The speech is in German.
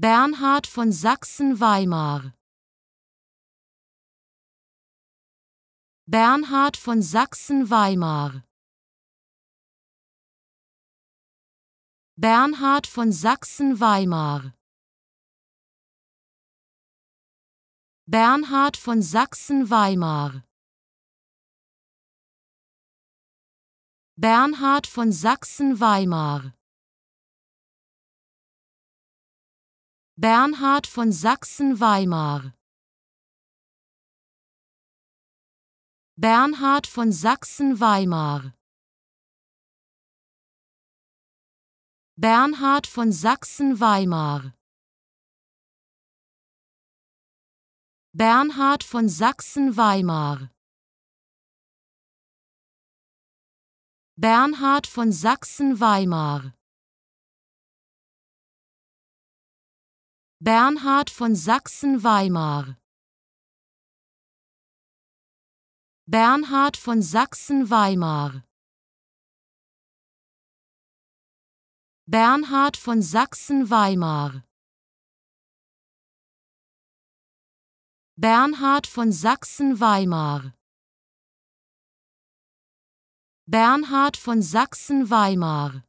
Bernhard von Sachsen-Weimar Bernhard von Sachsen-Weimar Bernhard von Sachsen-Weimar Bernhard von Sachsen-Weimar Bernhard von Sachsen-Weimar Bernhard von Sachsen-Weimar Bernhard von Sachsen-Weimar Bernhard von Sachsen-Weimar Bernhard von Sachsen-Weimar Bernhard von Sachsen-Weimar Bernhard von Sachsen-Weimar Bernhard von Sachsen-Weimar Bernhard von Sachsen-Weimar Bernhard von Sachsen-Weimar Bernhard von Sachsen-Weimar